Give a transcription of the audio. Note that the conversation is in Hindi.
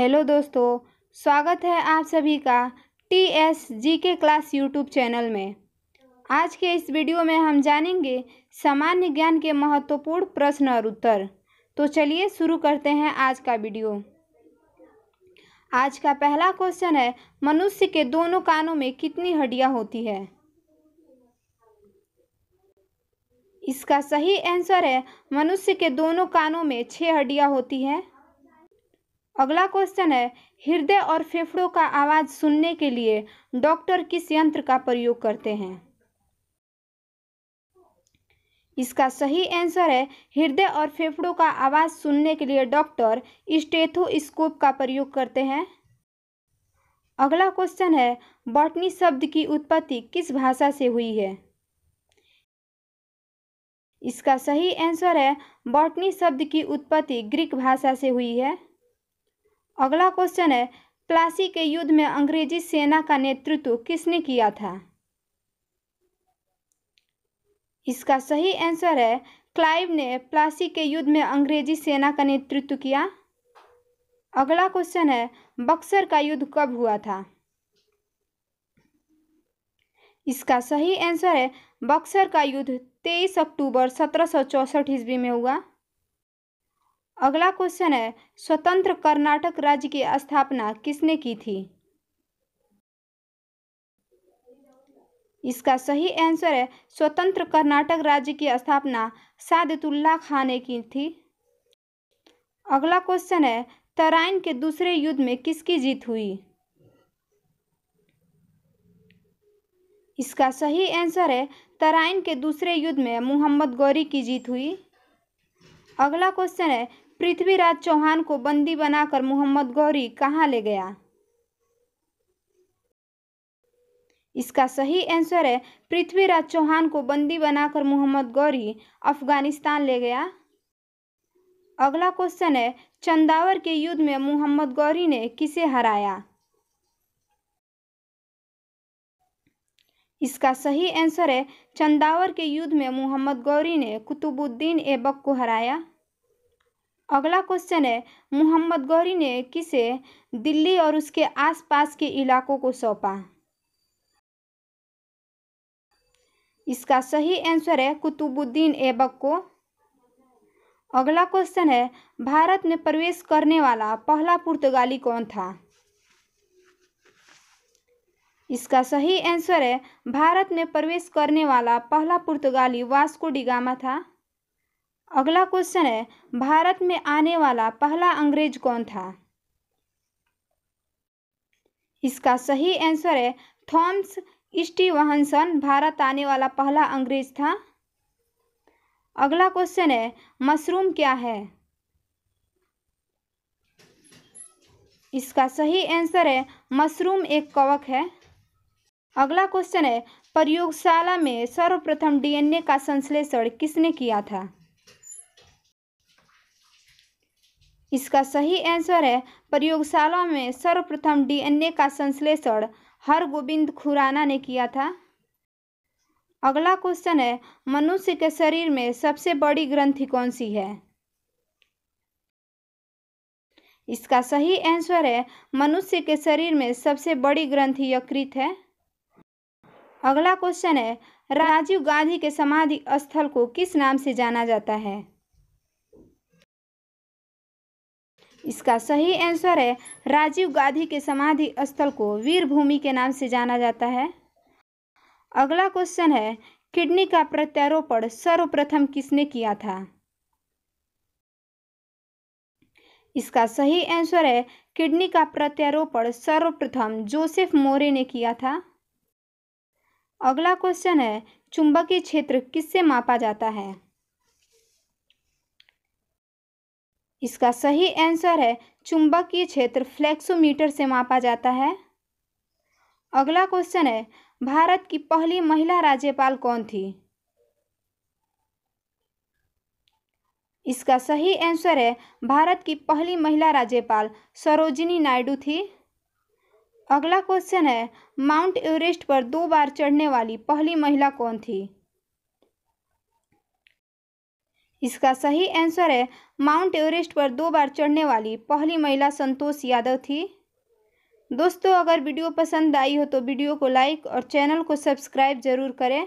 हेलो दोस्तों स्वागत है आप सभी का टी एस जी के क्लास यूट्यूब चैनल में आज के इस वीडियो में हम जानेंगे सामान्य ज्ञान के महत्वपूर्ण प्रश्न और उत्तर तो चलिए शुरू करते हैं आज का वीडियो आज का पहला क्वेश्चन है मनुष्य के दोनों कानों में कितनी हड्डियां होती है इसका सही आंसर है मनुष्य के दोनों कानों में छः हड्डियां होती हैं अगला क्वेश्चन है हृदय और फेफड़ों का आवाज़ सुनने के लिए डॉक्टर किस यंत्र का प्रयोग करते हैं इसका सही आंसर है हृदय और फेफड़ों का आवाज़ सुनने के लिए डॉक्टर स्टेथोस्कोप का प्रयोग करते हैं अगला क्वेश्चन है बॉटनी शब्द की उत्पत्ति किस भाषा से हुई है इसका सही आंसर है बॉटनी शब्द की उत्पत्ति ग्रीक भाषा से हुई है अगला क्वेश्चन है प्लासी के युद्ध में अंग्रेजी सेना का नेतृत्व किसने किया था इसका सही आंसर है क्लाइव ने प्लासी के युद्ध में अंग्रेजी सेना का नेतृत्व किया अगला क्वेश्चन है बक्सर का युद्ध कब हुआ था इसका सही आंसर है बक्सर का युद्ध तेईस अक्टूबर सत्रह सौ ईस्वी में हुआ अगला क्वेश्चन है स्वतंत्र कर्नाटक राज्य की स्थापना किसने की थी इसका सही आंसर है स्वतंत्र कर्नाटक राज्य की स्थापना सादतुल्ला खान ने की थी अगला क्वेश्चन है तराइन के दूसरे युद्ध में किसकी जीत हुई इसका सही आंसर है तराइन के दूसरे युद्ध में मोहम्मद गौरी की जीत हुई अगला क्वेश्चन है पृथ्वीराज चौहान को बंदी बनाकर मोहम्मद गौरी कहाँ ले गया इसका सही आंसर है पृथ्वीराज चौहान को बंदी बनाकर मोहम्मद गौरी अफगानिस्तान ले गया अगला क्वेश्चन है चंदावर के युद्ध में मोहम्मद गौरी ने किसे हराया इसका सही आंसर है चंदावर के युद्ध में मोहम्मद गौरी ने कुतुबुद्दीन ऐबक को हराया अगला क्वेश्चन है मोहम्मद गौरी ने किसे दिल्ली और उसके आसपास के इलाकों को सौंपा इसका सही आंसर है कुतुबुद्दीन ऐबक को अगला क्वेश्चन है भारत में प्रवेश करने वाला पहला पुर्तगाली कौन था इसका सही आंसर है भारत में प्रवेश करने वाला पहला पुर्तगाली वास्को डिगामा था अगला क्वेश्चन है भारत में आने वाला पहला अंग्रेज कौन था इसका सही आंसर है थॉम्स वहनसन भारत आने वाला पहला अंग्रेज था अगला क्वेश्चन है मशरूम क्या है इसका सही आंसर है मशरूम एक कवक है अगला क्वेश्चन है प्रयोगशाला में सर्वप्रथम डीएनए का संश्लेषण किसने किया था इसका सही आंसर है प्रयोगशाला में सर्वप्रथम डीएनए का संश्लेषण हर गोविंद खुराना ने किया था अगला क्वेश्चन है मनुष्य के शरीर में सबसे बड़ी ग्रंथि कौन सी है इसका सही आंसर है मनुष्य के शरीर में सबसे बड़ी ग्रंथि यकृत है अगला क्वेश्चन है राजीव गांधी के समाधि स्थल को किस नाम से जाना जाता है इसका सही आंसर है राजीव गांधी के समाधि स्थल को वीर भूमि के नाम से जाना जाता है अगला क्वेश्चन है किडनी का प्रत्यारोपण सर्वप्रथम किसने किया था इसका सही आंसर है किडनी का प्रत्यारोपण सर्वप्रथम जोसेफ मोरे ने किया था अगला क्वेश्चन है चुंबकीय क्षेत्र किससे मापा जाता है इसका सही आंसर है चुंबकीय क्षेत्र फ्लेक्सोमीटर से मापा जाता है अगला क्वेश्चन है भारत की पहली महिला राज्यपाल कौन थी इसका सही आंसर है भारत की पहली महिला राज्यपाल सरोजिनी नायडू थी अगला क्वेश्चन है माउंट एवरेस्ट पर दो बार चढ़ने वाली पहली महिला कौन थी इसका सही आंसर है माउंट एवरेस्ट पर दो बार चढ़ने वाली पहली महिला संतोष यादव थी दोस्तों अगर वीडियो पसंद आई हो तो वीडियो को लाइक और चैनल को सब्सक्राइब ज़रूर करें